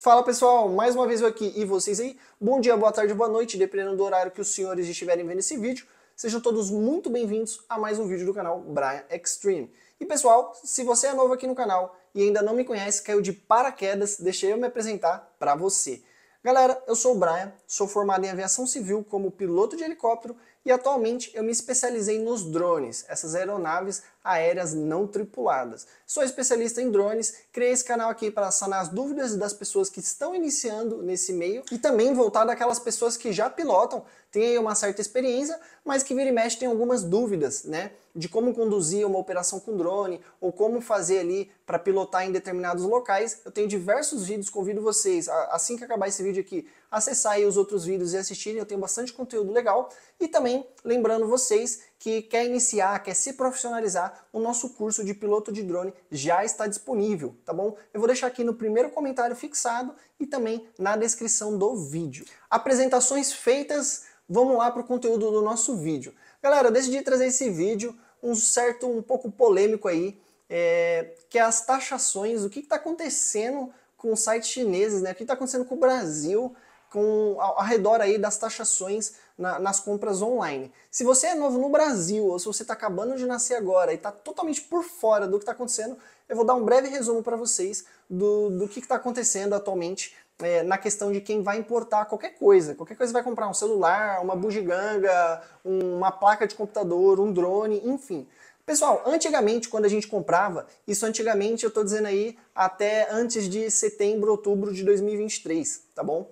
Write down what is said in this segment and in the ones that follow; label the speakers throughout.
Speaker 1: Fala pessoal, mais uma vez eu aqui e vocês aí. Bom dia, boa tarde, boa noite, dependendo do horário que os senhores estiverem vendo esse vídeo. Sejam todos muito bem-vindos a mais um vídeo do canal Brian Extreme. E pessoal, se você é novo aqui no canal e ainda não me conhece, caiu de paraquedas, deixei eu me apresentar para você. Galera, eu sou o Brian, sou formado em aviação civil como piloto de helicóptero e atualmente eu me especializei nos drones, essas aeronaves aéreas não tripuladas. Sou especialista em drones, criei esse canal aqui para sanar as dúvidas das pessoas que estão iniciando nesse meio e também voltado àquelas pessoas que já pilotam, têm aí uma certa experiência, mas que vira e mexe tem algumas dúvidas, né? De como conduzir uma operação com drone ou como fazer ali para pilotar em determinados locais. Eu tenho diversos vídeos, convido vocês, assim que acabar esse vídeo aqui, acessar os outros vídeos e assistirem, eu tenho bastante conteúdo legal. E também lembrando vocês que quer iniciar, quer se profissionalizar, o nosso curso de piloto de drone já está disponível, tá bom? Eu vou deixar aqui no primeiro comentário fixado e também na descrição do vídeo. Apresentações feitas, vamos lá para o conteúdo do nosso vídeo. Galera, eu decidi trazer esse vídeo, um certo, um pouco polêmico aí, é, que é as taxações, o que está acontecendo com sites chineses, né? o que está acontecendo com o Brasil, com, ao, ao redor aí das taxações na, nas compras online. Se você é novo no Brasil ou se você está acabando de nascer agora e está totalmente por fora do que está acontecendo, eu vou dar um breve resumo para vocês do, do que está acontecendo atualmente é, na questão de quem vai importar qualquer coisa. Qualquer coisa vai comprar um celular, uma bugiganga, um, uma placa de computador, um drone, enfim. Pessoal, antigamente, quando a gente comprava, isso antigamente eu estou dizendo aí até antes de setembro, outubro de 2023, tá bom?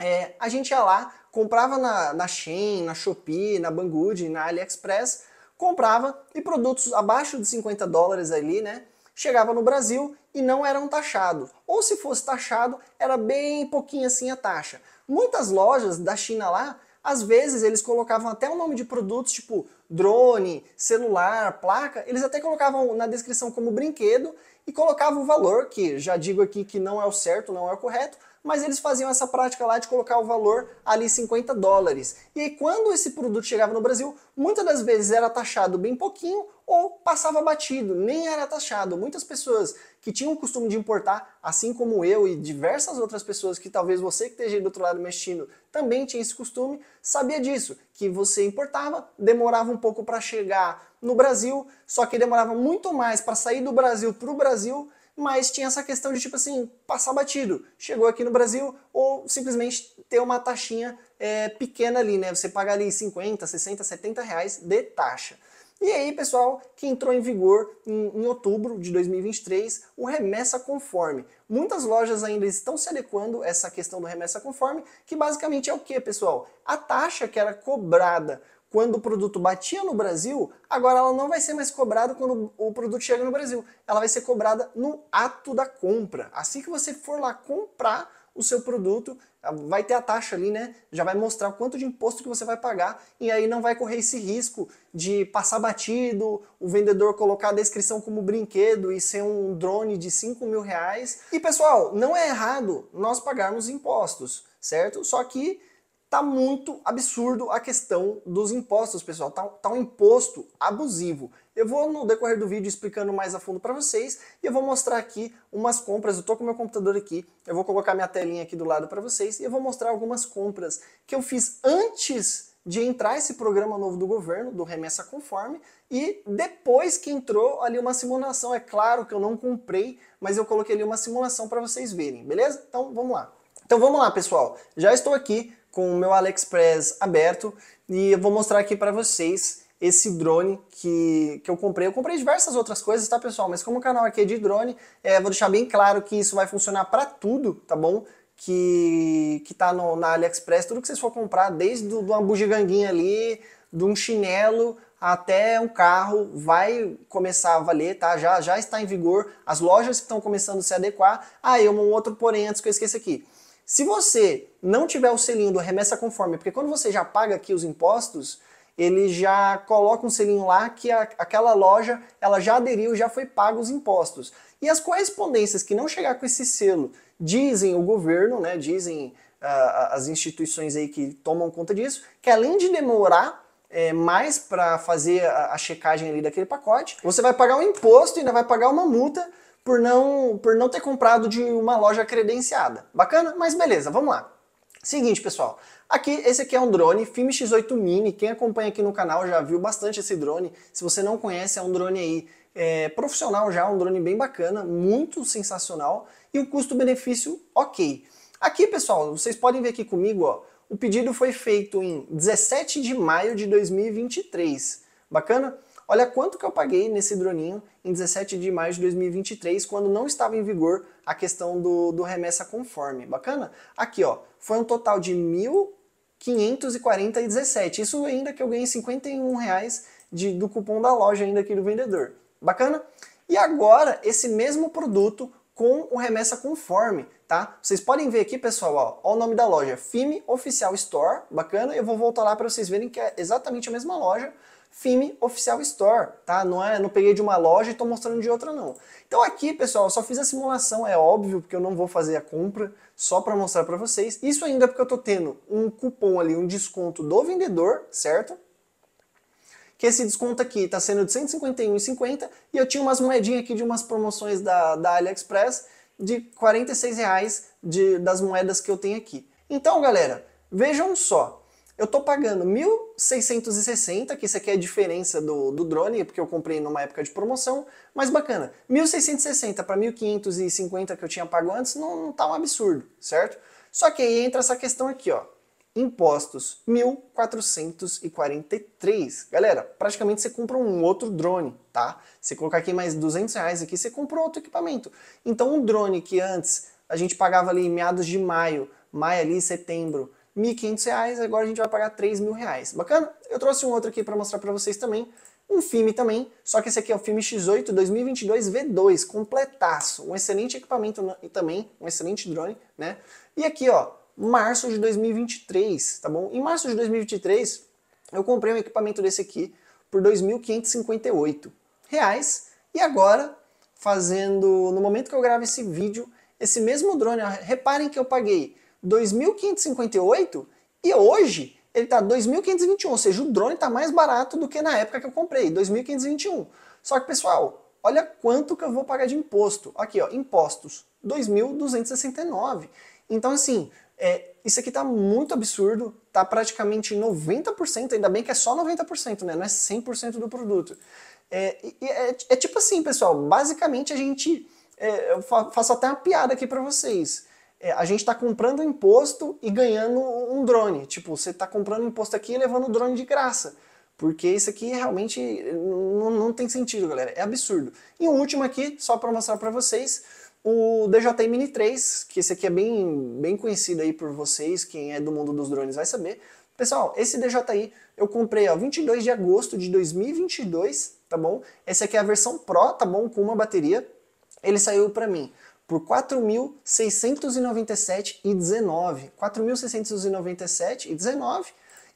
Speaker 1: É, a gente ia lá, comprava na, na Shein, na Shopee, na Banggood, na AliExpress, comprava e produtos abaixo de 50 dólares ali, né? Chegava no Brasil e não eram taxados. Ou se fosse taxado, era bem pouquinho assim a taxa. Muitas lojas da China lá, às vezes eles colocavam até o nome de produtos tipo drone, celular, placa, eles até colocavam na descrição como brinquedo e colocavam o valor, que já digo aqui que não é o certo, não é o correto, mas eles faziam essa prática lá de colocar o valor ali 50 dólares. E aí, quando esse produto chegava no Brasil, muitas das vezes era taxado bem pouquinho ou passava batido, nem era taxado. Muitas pessoas que tinham o costume de importar, assim como eu e diversas outras pessoas que talvez você que esteja do outro lado mexendo também tinha esse costume, sabia disso, que você importava, demorava um pouco para chegar no Brasil, só que demorava muito mais para sair do Brasil para o Brasil mas tinha essa questão de, tipo assim, passar batido. Chegou aqui no Brasil ou simplesmente ter uma taxinha é, pequena ali, né? Você paga ali 50, 60, 70 reais de taxa. E aí, pessoal, que entrou em vigor em, em, outubro de 2023 o remessa conforme. Muitas lojas ainda estão se adequando a essa questão do remessa conforme, que basicamente é o que, pessoal? A taxa que era cobrada quando o produto batia no Brasil, agora ela não vai ser mais cobrada quando o produto chega no Brasil. Ela vai ser cobrada no ato da compra. Assim que você for lá comprar o seu produto, ah, vai ter a taxa ali, né? Já vai mostrar quanto de imposto que você vai pagar e aí não vai correr esse risco de passar batido, o vendedor colocar a descrição como brinquedo e ser um drone de 5 mil reais. E pessoal, não é errado nós pagarmos impostos, certo? Só que tá muito absurdo a questão dos impostos, pessoal. Tá, tá um imposto abusivo. Eu vou no decorrer do vídeo explicando mais a fundo para vocês e eu vou mostrar aqui umas compras. Eu tô com meu computador aqui, eu vou colocar minha telinha aqui do lado para vocês e eu vou mostrar algumas compras que eu fiz antes de entrar esse programa novo do governo, do Remessa Conforme, e depois que entrou ali uma simulação, é claro que eu não comprei, mas eu coloquei ali uma simulação para vocês verem, beleza? Então vamos lá. Então vamos lá, pessoal. Já estou aqui com o meu AliExpress aberto e eu vou mostrar aqui para vocês esse drone que, que eu comprei. Eu comprei diversas outras coisas, tá pessoal? Mas como o canal aqui é de drone, é, vou deixar bem claro que isso vai funcionar para tudo, tá bom? Que, que tá no, na AliExpress, tudo que vocês for comprar, desde do, do uma bugiganguinha ali, de um chinelo até um carro vai começar a valer, tá? Já, já está em vigor. As lojas que estão começando a se adequar. Ah, e um outro porém antes que eu esqueça aqui. Se você não tiver o selinho do remessa conforme, porque quando você já paga aqui os impostos, ele já coloca um selinho lá que a, aquela loja ela já aderiu, já foi pago os impostos. E as correspondências que não chegar com esse selo, dizem o governo, né, dizem uh, as instituições aí que tomam conta disso, que além de demorar é, mais para fazer a, a checagem ali daquele pacote, você vai pagar um imposto e ainda vai pagar uma multa por não, por não ter comprado de uma loja credenciada. Bacana? Mas beleza, vamos lá. Seguinte, pessoal. Aqui, esse aqui é um drone Film X8 Mini. Quem acompanha aqui no canal já viu bastante esse drone. Se você não conhece, é um drone aí é, profissional já, um drone bem bacana, muito sensacional. E o custo-benefício, ok. Aqui, pessoal, vocês podem ver aqui comigo, ó. O pedido foi feito em 17 de maio de 2023. Bacana? Olha quanto que eu paguei nesse droninho em 17 de maio de 2023, quando não estava em vigor a questão do, do remessa conforme. Bacana? Aqui, ó, foi um total de 1.540,17. Isso ainda que eu ganhei 51 reais de, do cupom da loja ainda aqui do vendedor. Bacana? E agora, esse mesmo produto com o remessa conforme, tá? Vocês podem ver aqui, pessoal, ó, ó o nome da loja, FIME Oficial Store, bacana? Eu vou voltar lá para vocês verem que é exatamente a mesma loja, FIME Oficial Store, tá? Não é, não peguei de uma loja e estou mostrando de outra não. Então aqui, pessoal, só fiz a simulação, é óbvio, porque eu não vou fazer a compra, só para mostrar para vocês. Isso ainda é porque eu estou tendo um cupom ali, um desconto do vendedor, certo? que esse desconto aqui está sendo de 151,50 e eu tinha umas moedinhas aqui de umas promoções da, da AliExpress de 46 reais de, das moedas que eu tenho aqui. Então, galera, vejam só, eu tô pagando 1.660, que isso aqui é a diferença do, do drone, porque eu comprei numa época de promoção, mas bacana, 1.660 para 1.550 que eu tinha pago antes, não, não tá um absurdo, certo? Só que aí entra essa questão aqui, ó, impostos, 1.443. Galera, praticamente você compra um outro drone, tá? Você colocar aqui mais 200 reais aqui, você comprou outro equipamento. Então um drone que antes a gente pagava ali em meados de maio, maio ali, setembro, R$ 1.500, agora a gente vai pagar R$ 3.000. Bacana? Eu trouxe um outro aqui para mostrar para vocês também, um filme também, só que esse aqui é o filme X8 2022 V2, completaço, um excelente equipamento e também um excelente drone, né? E aqui, ó, março de 2023, tá bom? Em março de 2023, eu comprei um equipamento desse aqui por R$ 2.558. E agora, fazendo no momento que eu gravo esse vídeo, esse mesmo drone, ó, reparem que eu paguei 2.558 e hoje ele está 2.521, ou seja, o drone está mais barato do que na época que eu comprei, 2.521. Só que, pessoal, olha quanto que eu vou pagar de imposto. Aqui, ó, impostos, 2.269. Então, assim, é, isso aqui está muito absurdo, está praticamente 90%, ainda bem que é só 90%, né? não é 100% do produto. É, é, é, tipo assim, pessoal, basicamente a gente... É, eu faço até uma piada aqui para vocês é, a gente está comprando imposto e ganhando um drone. Tipo, você está comprando imposto aqui e levando o drone de graça. Porque isso aqui realmente não, não tem sentido, galera. É absurdo. E o último aqui, só para mostrar para vocês, o DJI Mini 3, que esse aqui é bem, bem conhecido aí por vocês, quem é do mundo dos drones vai saber. Pessoal, esse DJI eu comprei ó, 22 de agosto de 2022, tá bom? Essa aqui é a versão Pro, tá bom? Com uma bateria. Ele saiu para mim por 4.697,19. 4.697,19.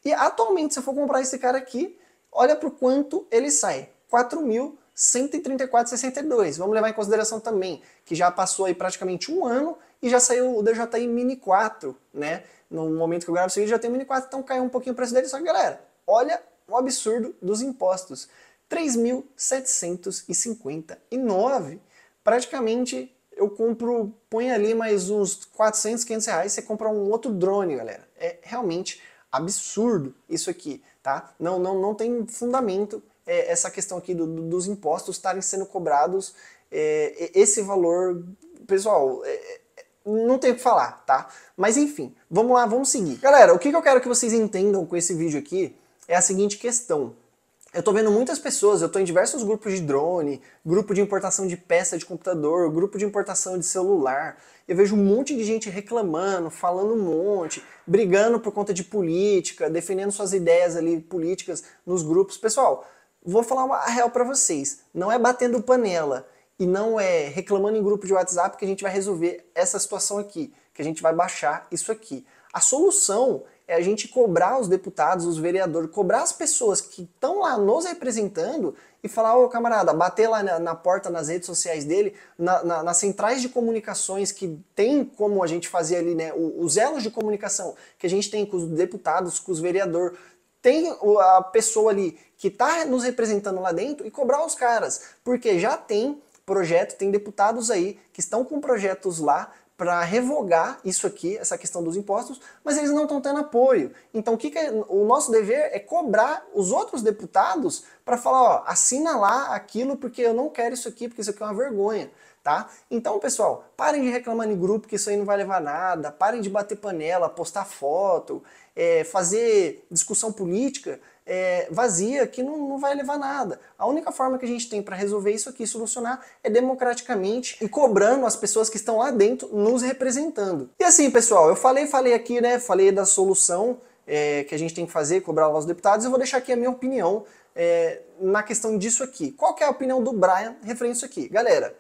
Speaker 1: E atualmente, se eu for comprar esse cara aqui, olha por quanto ele sai. 4.134,62. Vamos levar em consideração também que já passou aí praticamente um ano e já saiu o DJI Mini 4, né? No momento que eu gravo esse vídeo já tem o Mini 4, então caiu um pouquinho o preço dele. Só que, galera, olha o absurdo dos impostos. 3.759, praticamente eu compro, põe ali mais uns 400, 500 reais, você compra um outro drone, galera. É realmente absurdo isso aqui, tá? Não, não, não tem fundamento é, essa questão aqui do, do, dos impostos estarem sendo cobrados é, esse valor, pessoal, é, é, não tem o que falar, tá? Mas enfim, vamos lá, vamos seguir. Galera, o que, que eu quero que vocês entendam com esse vídeo aqui é a seguinte questão eu tô vendo muitas pessoas, eu tô em diversos grupos de drone, grupo de importação de peça de computador, grupo de importação de celular. Eu vejo um monte de gente reclamando, falando um monte, brigando por conta de política, defendendo suas ideias ali políticas nos grupos. Pessoal, vou falar uma real para vocês, não é batendo panela e não é reclamando em grupo de WhatsApp que a gente vai resolver essa situação aqui, que a gente vai baixar isso aqui. A solução é a gente cobrar os deputados, os vereadores, cobrar as pessoas que estão lá nos representando e falar, ô camarada, bater lá na, na, porta, nas redes sociais dele, na, na, nas centrais de comunicações que tem como a gente fazer ali, né, os elos de comunicação que a gente tem com os deputados, com os vereadores, tem a pessoa ali que está nos representando lá dentro e cobrar os caras, porque já tem projeto, tem deputados aí que estão com projetos lá para revogar isso aqui, essa questão dos impostos, mas eles não estão tendo apoio. Então, o, que, que é, o nosso dever é cobrar os outros deputados para falar: ó, assina lá aquilo porque eu não quero isso aqui, porque isso aqui é uma vergonha tá? Então, pessoal, parem de reclamar em grupo que isso aí não vai levar nada, parem de bater panela, postar foto, é, fazer discussão política é, vazia que não, não vai levar nada. A única forma que a gente tem para resolver isso aqui, solucionar, é democraticamente e cobrando as pessoas que estão lá dentro nos representando. E assim, pessoal, eu falei, falei aqui, né? Falei da solução é, que a gente tem que fazer, cobrar lá os deputados, eu vou deixar aqui a minha opinião. É, na questão disso aqui. Qual é a opinião do Brian referente a isso aqui? Galera,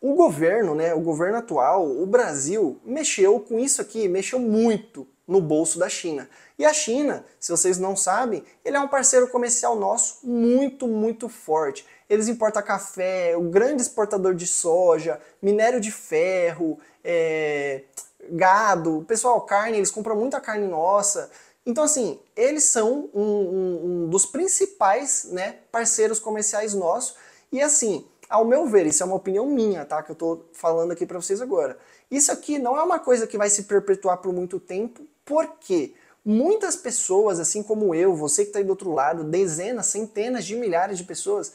Speaker 1: o governo, né, o governo atual, o Brasil, mexeu com isso aqui, mexeu muito no bolso da China. E a China, se vocês não sabem, ele é um parceiro comercial nosso muito, muito forte. Eles importam café, o grande exportador de soja, minério de ferro, é, gado, pessoal, carne, eles compram muita carne nossa. Então, assim, eles são um, um, um dos principais né, parceiros comerciais nossos. E assim, ao meu ver, isso é uma opinião minha, tá? Que eu tô falando aqui para vocês agora. Isso aqui não é uma coisa que vai se perpetuar por muito tempo, porque muitas pessoas, assim como eu, você que está aí do outro lado, dezenas, centenas de milhares de pessoas,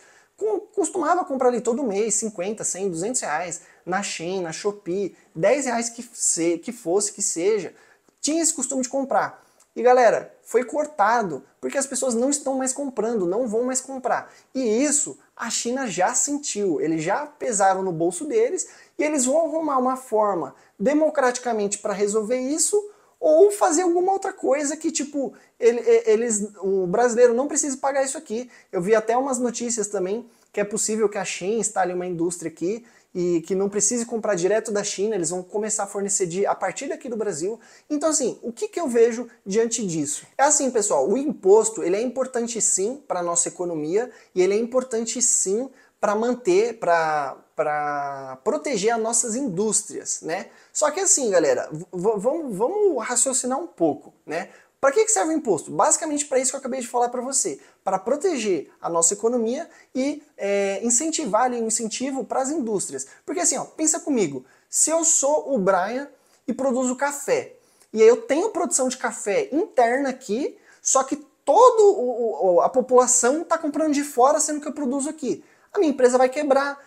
Speaker 1: costumava comprar ali todo mês 50, 100, 200 reais na Shein, na Shopee, 10 reais que, se, que fosse, que seja, tinha esse costume de comprar. E galera, foi cortado, porque as pessoas não estão mais comprando, não vão mais comprar. E isso a China já sentiu, eles já pesaram no bolso deles e eles vão arrumar uma forma democraticamente para resolver isso ou fazer alguma outra coisa que, tipo, ele, eles, o brasileiro não precisa pagar isso aqui. Eu vi até umas notícias também que é possível que a Shein instale uma indústria aqui e que não precise comprar direto da China, eles vão começar a fornecer de, a partir daqui do Brasil. Então, assim, o que, que eu vejo diante disso? É assim, pessoal, o imposto ele é importante sim para a nossa economia e ele é importante sim para manter, para proteger as nossas indústrias, né? Só que assim, galera, vamos, vamos raciocinar um pouco, né? Para que, que serve o imposto? Basicamente para isso que eu acabei de falar para você para proteger a nossa economia e é, incentivar ali, um incentivo para as indústrias. Porque assim, ó, pensa comigo, se eu sou o Brian e produzo café, e aí eu tenho produção de café interna aqui, só que toda a população está comprando de fora, sendo que eu produzo aqui. A minha empresa vai quebrar,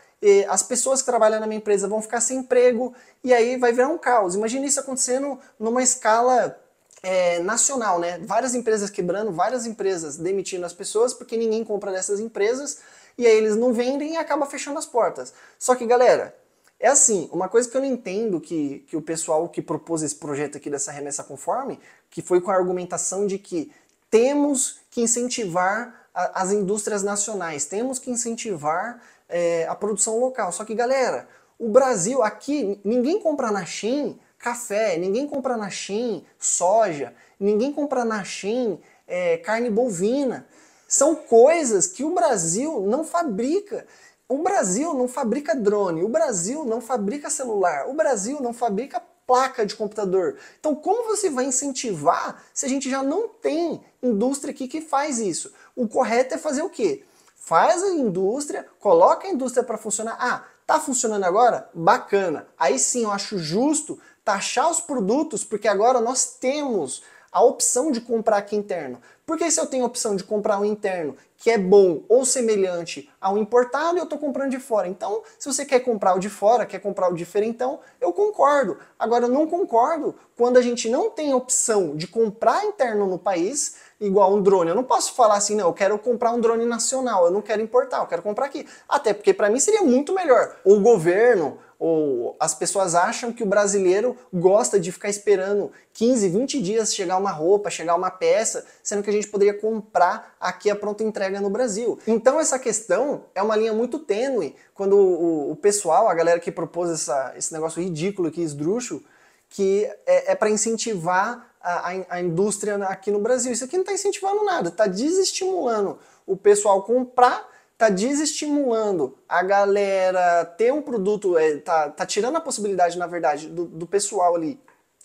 Speaker 1: as pessoas que trabalham na minha empresa vão ficar sem emprego, e aí vai virar um caos. Imagina isso acontecendo numa escala é, nacional, né? Várias empresas quebrando, várias empresas demitindo as pessoas porque ninguém compra dessas empresas e aí eles não vendem e acaba fechando as portas. Só que, galera, é assim, uma coisa que eu não entendo que, que o pessoal que propôs esse projeto aqui dessa remessa conforme, que foi com a argumentação de que temos que incentivar a, as indústrias nacionais, temos que incentivar é, a produção local. Só que, galera, o Brasil aqui, ninguém compra na China café, ninguém compra na Shein soja, ninguém compra na Shein é, carne bovina. São coisas que o Brasil não fabrica. O Brasil não fabrica drone, o Brasil não fabrica celular, o Brasil não fabrica placa de computador. Então, como você vai incentivar se a gente já não tem indústria aqui que faz isso? O correto é fazer o quê? Faz a indústria, coloca a indústria para funcionar. Ah, Tá funcionando agora? Bacana. Aí sim eu acho justo taxar os produtos, porque agora nós temos a opção de comprar aqui interno. Porque se eu tenho a opção de comprar um interno que é bom ou semelhante ao importado, eu estou comprando de fora. Então, se você quer comprar o de fora, quer comprar o diferentão, eu concordo. Agora, eu não concordo quando a gente não tem opção de comprar interno no país, igual um drone. Eu não posso falar assim, não, eu quero comprar um drone nacional, eu não quero importar, eu quero comprar aqui. Até porque para mim seria muito melhor. O governo ou as pessoas acham que o brasileiro gosta de ficar esperando 15, 20 dias chegar uma roupa, chegar uma peça, sendo que a gente poderia comprar aqui a pronta entrega no Brasil. Então essa questão é uma linha muito tênue quando o, o pessoal, a galera que propôs essa, esse negócio ridículo aqui, esdrúxulo, que é, é para incentivar a, a, indústria aqui no Brasil. Isso aqui não está incentivando nada, está desestimulando o pessoal comprar, está desestimulando a galera ter um produto, está é, tá, tá tirando a possibilidade, na verdade, do, do pessoal ali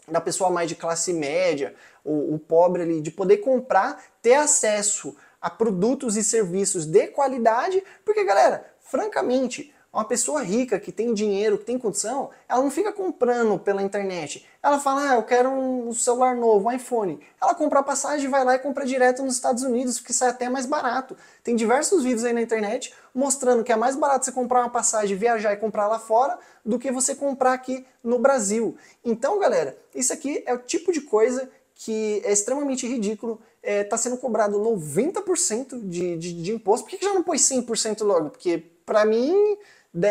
Speaker 1: da pessoa mais de classe média, o, o, pobre ali, de poder comprar, ter acesso a produtos e serviços de qualidade, porque galera, francamente, uma pessoa rica que tem dinheiro, que tem condição, ela não fica comprando pela internet. Ela fala, ah, eu quero um celular novo, um iPhone. Ela compra a passagem e vai lá e compra direto nos Estados Unidos, porque sai até mais barato. Tem diversos vídeos aí na internet mostrando que é mais barato você comprar uma passagem, viajar e comprar lá fora, do que você comprar aqui no Brasil. Então, galera, isso aqui é o tipo de coisa que é extremamente ridículo, está é, tá sendo cobrado 90% de, de, de imposto. Por que, que já não pôs 100% logo? Porque, para mim,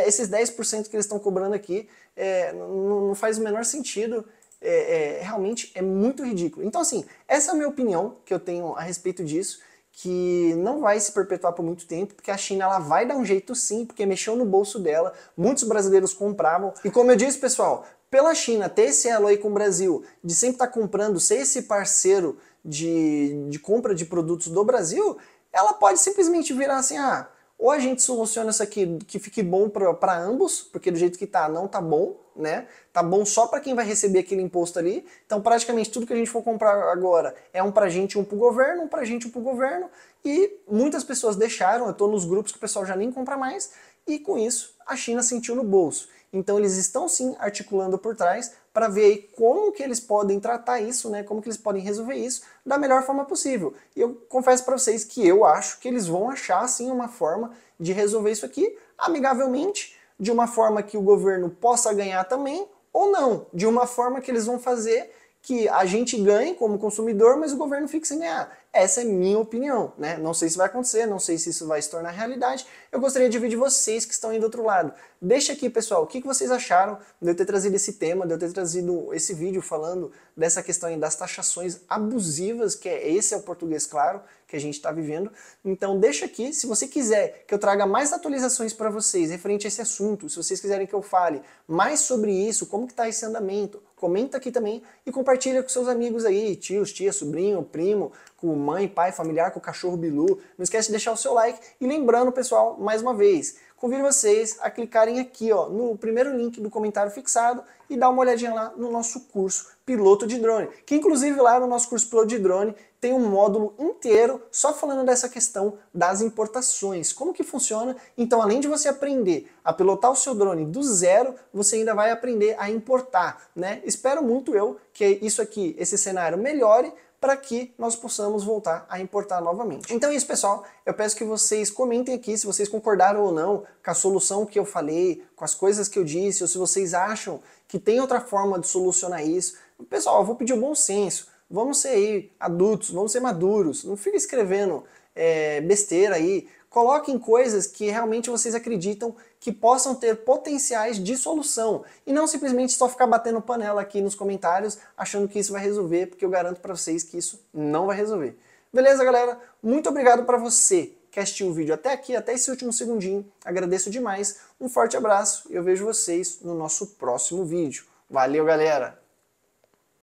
Speaker 1: esses 10% que eles estão cobrando aqui é, não, faz o menor sentido. É, é, realmente é muito ridículo. Então, assim, essa é a minha opinião que eu tenho a respeito disso, que não vai se perpetuar por muito tempo, porque a China ela vai dar um jeito sim, porque mexeu no bolso dela, muitos brasileiros compravam. E como eu disse, pessoal, pela China ter esse elo aí com o Brasil, de sempre estar tá comprando, ser esse parceiro de, de compra de produtos do Brasil, ela pode simplesmente virar assim, ah, ou a gente soluciona isso aqui que fique bom para ambos, porque do jeito que tá, não tá bom, né? Tá bom só para quem vai receber aquele imposto ali. Então, praticamente tudo que a gente for comprar agora é um pra gente, um pro governo, um pra gente, um pro governo. E muitas pessoas deixaram, eu tô nos grupos que o pessoal já nem compra mais, e com isso a China sentiu no bolso. Então, eles estão sim articulando por trás para ver como que eles podem tratar isso, né? Como que eles podem resolver isso da melhor forma possível. E eu confesso para vocês que eu acho que eles vão achar sim uma forma de resolver isso aqui amigavelmente, de uma forma que o governo possa ganhar também ou não, de uma forma que eles vão fazer que a gente ganhe como consumidor, mas o governo fique sem ganhar. Essa é minha opinião, né? Não sei se vai acontecer, não sei se isso vai se tornar realidade. Eu gostaria de ouvir de vocês que estão aí do outro lado. Deixa aqui, pessoal, o que vocês acharam de eu ter trazido esse tema, de eu ter trazido esse vídeo falando dessa questão das taxações abusivas, que é esse é o português claro que a gente está vivendo. Então deixa aqui, se você quiser que eu traga mais atualizações para vocês referente a esse assunto, se vocês quiserem que eu fale mais sobre isso, como que está esse andamento, comenta aqui também e compartilha com seus amigos aí, tios, tia, sobrinho, primo, com mãe, pai, familiar, com o cachorro Bilu. Não esquece de deixar o seu like. E lembrando, pessoal, mais uma vez, convido vocês a clicarem aqui ó, no primeiro link do comentário fixado e dar uma olhadinha lá no nosso curso Piloto de Drone, que inclusive lá no nosso curso Piloto de Drone tem um módulo inteiro só falando dessa questão das importações, como que funciona. Então, além de você aprender a pilotar o seu drone do zero, você ainda vai aprender a importar, né? Espero muito eu que isso aqui, esse cenário melhore, para que nós possamos voltar a importar novamente. Então é isso, pessoal. Eu peço que vocês comentem aqui se vocês concordaram ou não com a solução que eu falei, com as coisas que eu disse, ou se vocês acham que tem outra forma de solucionar isso. Pessoal, eu vou pedir o um bom senso. Vamos ser aí adultos, vamos ser maduros. Não fique escrevendo é, besteira aí. Coloquem coisas que realmente vocês acreditam que possam ter potenciais de solução e não simplesmente só ficar batendo panela aqui nos comentários achando que isso vai resolver, porque eu garanto para vocês que isso não vai resolver. Beleza, galera? Muito obrigado para você que assistiu o vídeo até aqui, até esse último segundinho. Agradeço demais. Um forte abraço e eu vejo vocês no nosso próximo vídeo. Valeu, galera!